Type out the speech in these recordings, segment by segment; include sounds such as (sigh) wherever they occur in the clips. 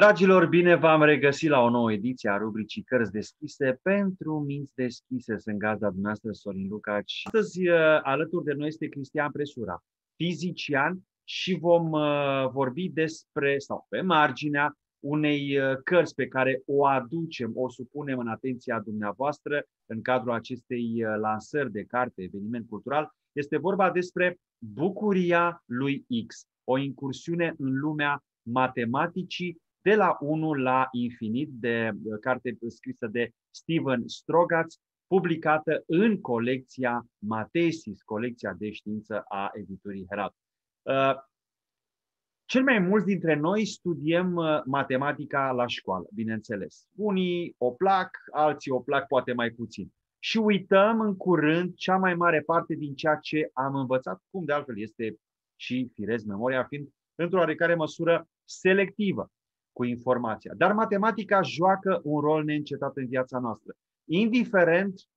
Dragilor, bine v-am regăsit la o nouă ediție a rubricii Cărți deschise pentru minți deschise. Sunt gazda dumneavoastră, Sorin Lucaci. Astăzi, uh, alături de noi este Cristian Presura, fizician și vom uh, vorbi despre, sau pe marginea, unei uh, cărți pe care o aducem, o supunem în atenția dumneavoastră în cadrul acestei lansări de carte, eveniment cultural. Este vorba despre Bucuria lui X, o incursiune în lumea matematicii de la 1 la infinit, de uh, carte scrisă de Steven Strogatz, publicată în colecția Matesis, colecția de știință a editurii Herat. Uh, cel mai mulți dintre noi studiem uh, matematica la școală, bineînțeles. Unii o plac, alții o plac poate mai puțin. Și uităm în curând cea mai mare parte din ceea ce am învățat, cum de altfel este și firesc memoria, fiind într-o oarecare măsură selectivă cu informația. Dar matematica joacă un rol neîncetat în viața noastră, indiferent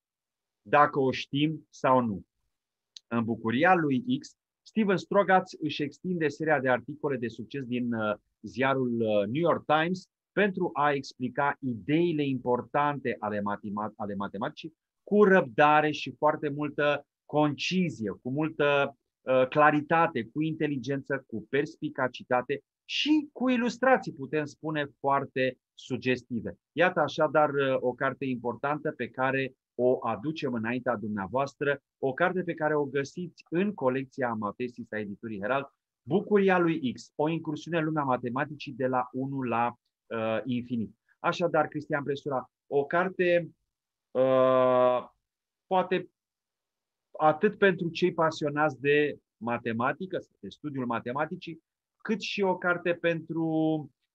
dacă o știm sau nu. În bucuria lui X, Steven Strogatz își extinde seria de articole de succes din uh, ziarul uh, New York Times pentru a explica ideile importante ale, matemat- ale matematicii cu răbdare și foarte multă concizie, cu multă uh, claritate, cu inteligență, cu perspicacitate și cu ilustrații, putem spune, foarte sugestive. Iată așadar uh, o carte importantă pe care o aducem înaintea dumneavoastră, o carte pe care o găsiți în colecția Matesis a editurii Herald, Bucuria lui X, o incursiune în lumea matematicii de la 1 la uh, infinit. Așadar, Cristian Presura, o carte uh, poate atât pentru cei pasionați de matematică, de studiul matematicii, cât și o carte pentru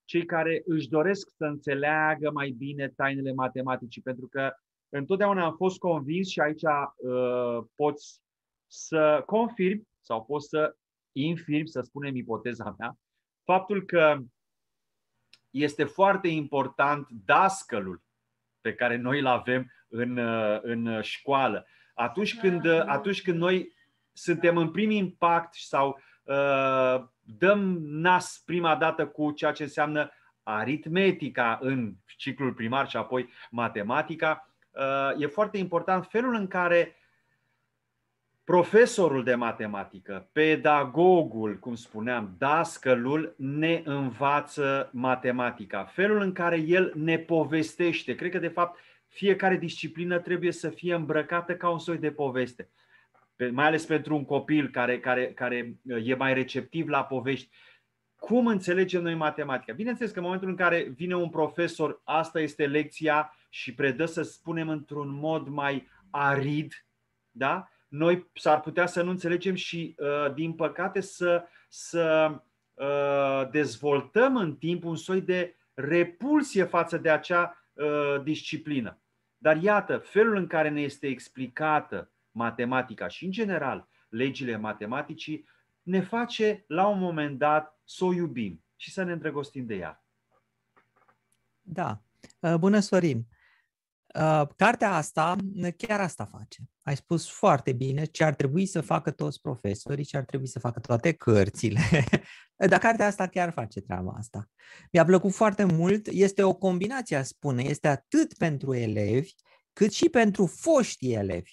cei care își doresc să înțeleagă mai bine tainele matematicii, pentru că întotdeauna am fost convins și aici uh, poți să confirm sau poți să infirm, să spunem ipoteza mea, faptul că este foarte important dascălul pe care noi îl avem în, uh, în școală. Atunci când, da, uh, da. atunci când noi suntem în prim impact sau uh, dăm nas prima dată cu ceea ce înseamnă aritmetica în ciclul primar și apoi matematica, uh, e foarte important felul în care profesorul de matematică, pedagogul, cum spuneam, dascălul, ne învață matematica, felul în care el ne povestește. Cred că, de fapt, fiecare disciplină trebuie să fie îmbrăcată ca un soi de poveste mai ales pentru un copil care, care, care uh, e mai receptiv la povești. Cum înțelegem noi matematica? Bineînțeles că în momentul în care vine un profesor, asta este lecția și predă, să spunem, într-un mod mai arid, da? noi s-ar putea să nu înțelegem și, uh, din păcate, să, să uh, dezvoltăm în timp un soi de repulsie față de acea disciplină. Dar iată, felul în care ne este explicată matematica și, în general, legile matematicii, ne face, la un moment dat, să o iubim și să ne îndrăgostim de ea. Da. Uh, bună, Sorin! Uh, cartea asta, uh, chiar asta face. Ai spus foarte bine ce ar trebui să facă toți profesorii, ce ar trebui să facă toate cărțile. (laughs) Dar cartea asta chiar face treaba asta. Mi-a plăcut foarte mult. Este o combinație, spune. Este atât pentru elevi, cât și pentru foștii elevi.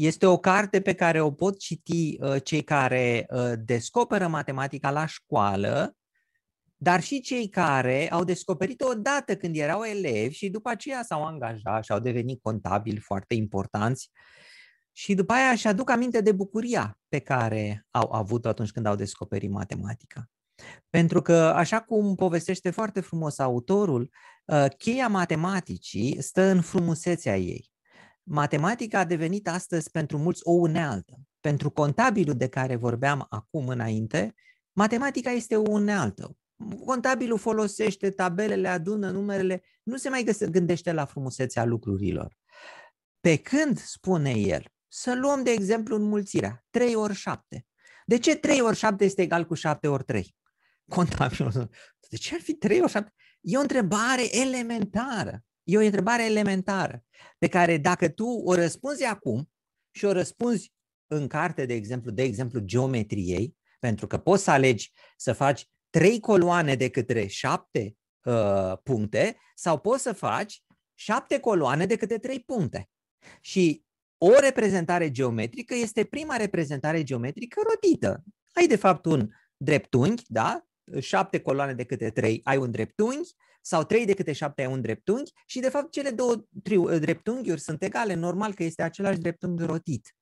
Este o carte pe care o pot citi uh, cei care uh, descoperă matematica la școală, dar și cei care au descoperit-o odată când erau elevi și după aceea s-au angajat și au devenit contabili foarte importanți și după aia își aduc aminte de bucuria pe care au avut atunci când au descoperit matematica. Pentru că, așa cum povestește foarte frumos autorul, uh, cheia matematicii stă în frumusețea ei matematica a devenit astăzi pentru mulți o unealtă. Pentru contabilul de care vorbeam acum înainte, matematica este o unealtă. Contabilul folosește tabelele, adună numerele, nu se mai gândește la frumusețea lucrurilor. Pe când, spune el, să luăm de exemplu înmulțirea, 3 ori 7. De ce 3 ori 7 este egal cu 7 ori 3? Contabilul. De ce ar fi 3 ori 7? E o întrebare elementară. E o întrebare elementară pe care dacă tu o răspunzi acum și o răspunzi în carte, de exemplu, de exemplu geometriei, pentru că poți să alegi să faci trei coloane de către șapte uh, puncte sau poți să faci șapte coloane de către trei puncte. Și o reprezentare geometrică este prima reprezentare geometrică rotită. Ai de fapt un dreptunghi, da? șapte coloane de câte trei ai un dreptunghi sau trei de câte șapte ai un dreptunghi și de fapt cele două tri- uh, dreptunghiuri sunt egale, normal că este același dreptunghi rotit.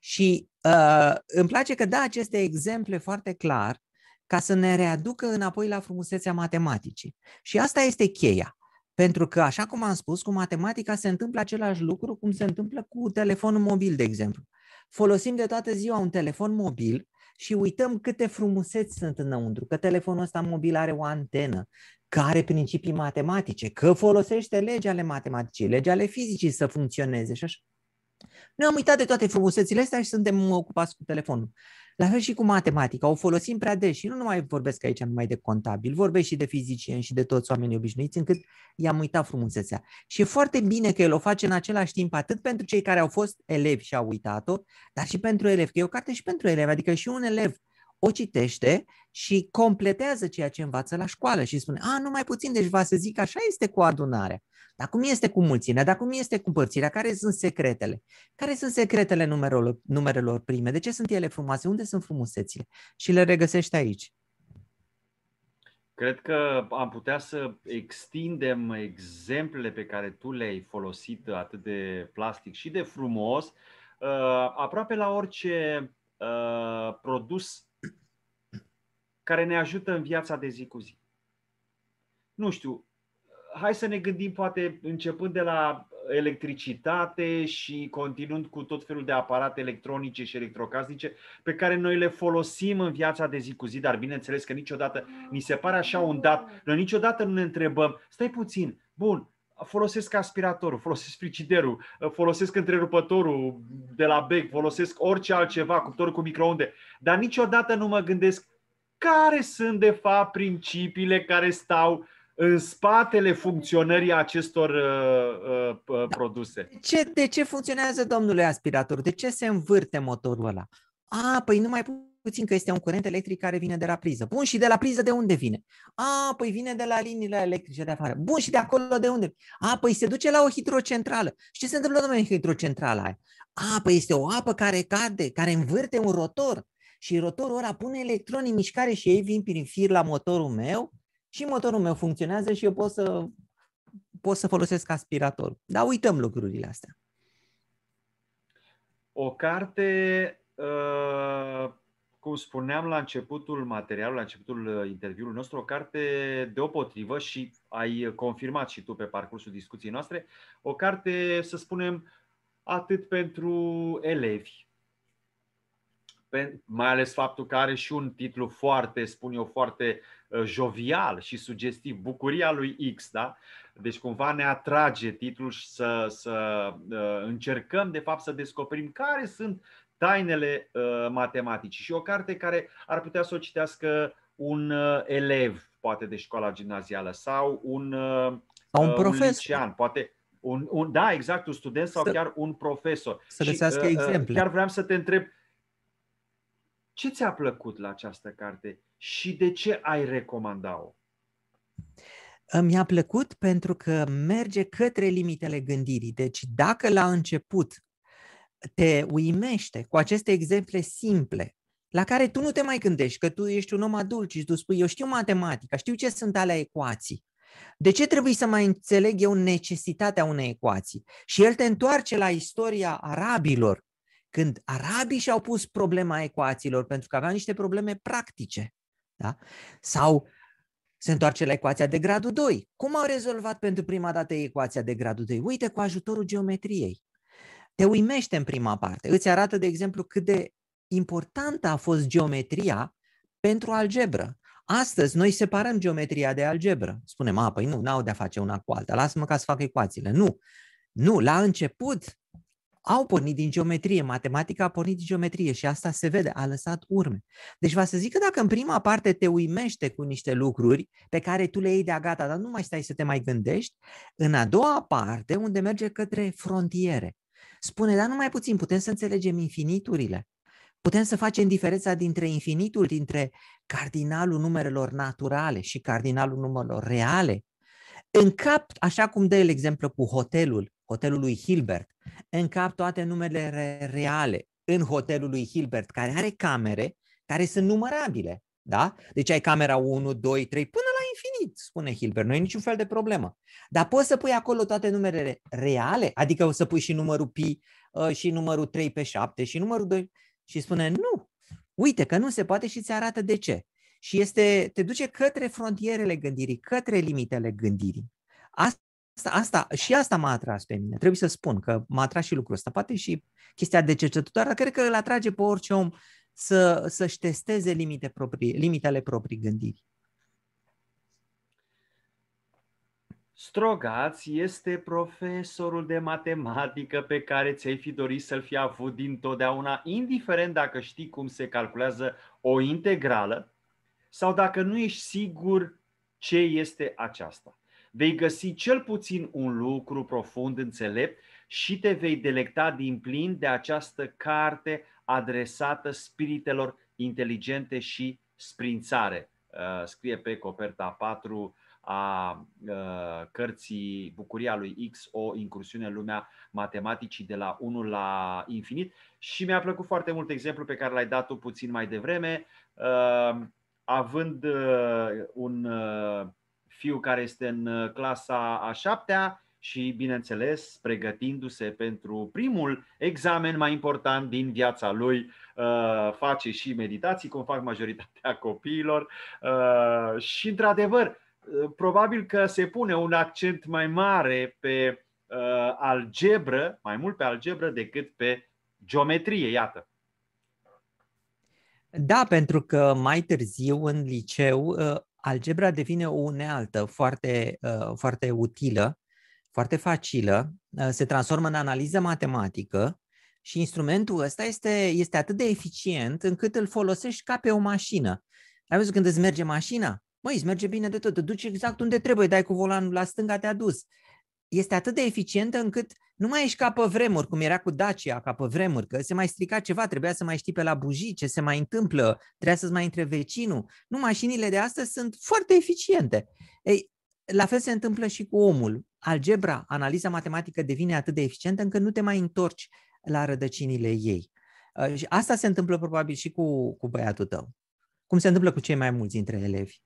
Și uh, îmi place că da aceste exemple foarte clar ca să ne readucă înapoi la frumusețea matematicii. Și asta este cheia. Pentru că, așa cum am spus, cu matematica se întâmplă același lucru cum se întâmplă cu telefonul mobil, de exemplu. Folosim de toată ziua un telefon mobil și uităm câte frumuseți sunt înăuntru, că telefonul ăsta mobil are o antenă, că are principii matematice, că folosește legea ale matematicii, legea ale fizicii să funcționeze și așa. Noi am uitat de toate frumusețile astea și suntem ocupați cu telefonul. La fel și cu matematica, o folosim prea des și nu numai vorbesc aici numai de contabil, vorbesc și de fizicieni și de toți oamenii obișnuiți, încât i-am uitat frumusețea. Și e foarte bine că el o face în același timp atât pentru cei care au fost elevi și au uitat-o, dar și pentru elevi, că e o carte și pentru elevi, adică și un elev o citește și completează ceea ce învață la școală și spune, a, numai puțin, deci va să zic, așa este cu adunarea. Dar cum este cu mulțimea? Dar cum este cu părțirea? Care sunt secretele? Care sunt secretele numerelor, numerelor prime? De ce sunt ele frumoase? Unde sunt frumusețile? Și le regăsești aici. Cred că am putea să extindem exemplele pe care tu le-ai folosit atât de plastic și de frumos, uh, aproape la orice uh, produs care ne ajută în viața de zi cu zi. Nu știu, hai să ne gândim poate începând de la electricitate și continuând cu tot felul de aparate electronice și electrocasnice pe care noi le folosim în viața de zi cu zi, dar bineînțeles că niciodată ni se pare așa un dat. Noi niciodată nu ne întrebăm, stai puțin, bun, folosesc aspiratorul, (laughs) folosesc frigiderul, folosesc întrerupătorul de la bec, folosesc orice altceva, cuptorul cu microunde, dar niciodată nu mă gândesc care sunt de fapt principiile care stau în spatele funcționării acestor uh, uh, uh, produse. De ce, de ce funcționează, domnule aspirator? De ce se învârte motorul ăla? A, păi nu mai puțin că este un curent electric care vine de la priză. Bun, și de la priză de unde vine? A, păi vine de la liniile electrice de afară. Bun, și de acolo de unde? A, păi se duce la o hidrocentrală. Și ce se întâmplă, domnule, în hidrocentrala aia? A, păi este o apă care cade, care învârte un rotor și rotorul ăla pune electronii în mișcare și ei vin prin fir la motorul meu și motorul meu funcționează și eu pot să, pot să folosesc aspirator. Dar uităm lucrurile astea. O carte, uh, cum spuneam la începutul materialului, la începutul uh, interviului nostru, o carte deopotrivă și ai confirmat și tu pe parcursul discuției noastre, o carte, să spunem, atât pentru elevi, mai ales faptul că are și un titlu foarte, spun eu, foarte uh, jovial și sugestiv, Bucuria lui X, da? Deci cumva ne atrage titlul și să, să uh, încercăm de fapt să descoperim care sunt tainele uh, matematicii. Și o carte care ar putea să o citească un elev, poate de școala gimnazială, sau un, sau un, profesor. licean, poate, un, un, da, exact, un student sau să, chiar un profesor. Să găsească exemple. Chiar vreau să te întreb, ce ți-a plăcut la această carte și de ce ai recomanda-o? Mi-a plăcut pentru că merge către limitele gândirii. Deci dacă la început te uimește cu aceste exemple simple, la care tu nu te mai gândești, că tu ești un om adult și tu spui, eu știu matematica, știu ce sunt alea ecuații. De ce trebuie să mai înțeleg eu necesitatea unei ecuații? Și el te întoarce la istoria arabilor, când arabii și-au pus problema ecuațiilor, pentru că aveau niște probleme practice. Da? Sau se întoarce la ecuația de gradul 2. Cum au rezolvat pentru prima dată ecuația de gradul 2? Uite, cu ajutorul geometriei. Te uimește în prima parte. Îți arată, de exemplu, cât de importantă a fost geometria pentru algebră. Astăzi noi separăm geometria de algebră. Spunem, a, păi nu, n-au de-a face una cu alta, lasă-mă ca să fac ecuațiile. Nu, nu, la început au pornit din geometrie, matematica a pornit din geometrie și asta se vede, a lăsat urme. Deci vă să zic că dacă în prima parte te uimește cu niște lucruri pe care tu le iei de-a gata, dar nu mai stai să te mai gândești, în a doua parte, unde merge către frontiere, spune, dar numai puțin, putem să înțelegem infiniturile. Putem să facem diferența dintre infinitul, dintre cardinalul numerelor naturale și cardinalul numerelor reale. În cap, așa cum dă el exemplu cu hotelul, hotelul lui Hilbert, în cap toate numele reale în hotelul lui Hilbert, care are camere care sunt numărabile. Da? Deci ai camera 1, 2, 3, până la infinit, spune Hilbert. Nu e niciun fel de problemă. Dar poți să pui acolo toate numerele reale, adică o să pui și numărul pi uh, și numărul 3 pe 7 și numărul 2 și spune nu, uite că nu se poate și ți arată de ce. Și este, te duce către frontierele gândirii, către limitele gândirii. Asta Asta, asta, și asta m-a atras pe mine. Trebuie să spun că m-a atras și lucrul ăsta. Poate și chestia de cercetător, dar cred că îl atrage pe orice om să, să-și testeze limite proprii, limitele proprii gândiri. Strogaț este profesorul de matematică pe care ți-ai fi dorit să-l fi avut dintotdeauna, indiferent dacă știi cum se calculează o integrală sau dacă nu ești sigur ce este aceasta vei găsi cel puțin un lucru profund înțelept și te vei delecta din plin de această carte adresată spiritelor inteligente și sprințare. Uh, scrie pe coperta 4 a uh, cărții Bucuria lui X, o incursiune în lumea matematicii de la 1 la infinit. Și mi-a plăcut foarte mult exemplul pe care l-ai dat tu puțin mai devreme, uh, având un fiu care este în uh, clasa a șaptea și, bineînțeles, pregătindu-se pentru primul examen mai important din viața lui, uh, face și meditații, cum fac majoritatea (laughs) copiilor. Uh, și, într-adevăr, probabil că se pune un accent mai mare pe algebră, mai mult pe algebră decât pe geometrie, iată. Da, pentru că mai târziu în liceu algebra devine o unealtă foarte, uh, foarte utilă, foarte facilă, uh, se transformă în analiză matematică și instrumentul ăsta este, este atât de eficient încât îl folosești ca pe o mașină. Ai văzut când îți merge mașina? Măi, îți merge bine de tot, te duci exact unde trebuie, dai cu volanul la stânga, te-a dus este atât de eficientă încât nu mai ești ca pe vremuri, cum era cu Dacia, ca pe vremuri, că se mai strica ceva, trebuia să mai știi pe la bujii ce se mai întâmplă, trebuia să-ți mai între vecinul. Nu, mașinile de astăzi sunt foarte eficiente. Ei, la fel se întâmplă și cu omul. Algebra, analiza matematică devine atât de eficientă încât nu te mai întorci la rădăcinile ei. Ă, și asta se întâmplă probabil și cu, cu băiatul tău. Cum se întâmplă cu cei mai mulți dintre elevi.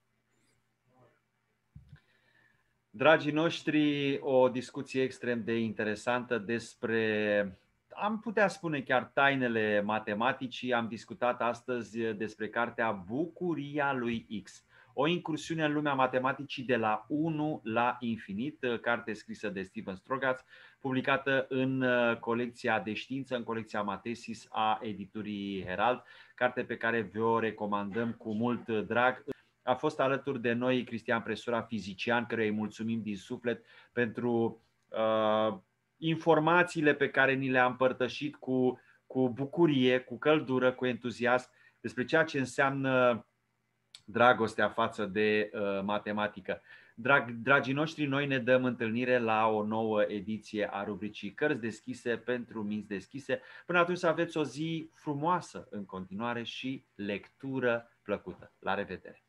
Dragii noștri, o discuție extrem de interesantă despre, am putea spune chiar tainele matematicii. Am discutat astăzi despre cartea Bucuria lui X. O incursiune în lumea matematicii de la 1 la infinit, carte scrisă de Steven Strogatz, publicată în uh, colecția de știință, în colecția Matesis a editurii Herald, carte pe care vă o recomandăm cu mult drag. A fost alături de noi Cristian Presura, fizician, căruia îi mulțumim din suflet pentru uh, informațiile pe care ni le-a împărtășit cu, cu bucurie, cu căldură, cu entuziasm despre ceea ce înseamnă dragostea față de uh, matematică. Drag, dragii noștri, noi ne dăm întâlnire la o nouă ediție a rubricii Cărți deschise pentru minți deschise. Până atunci aveți o zi frumoasă în continuare și lectură plăcută. La revedere!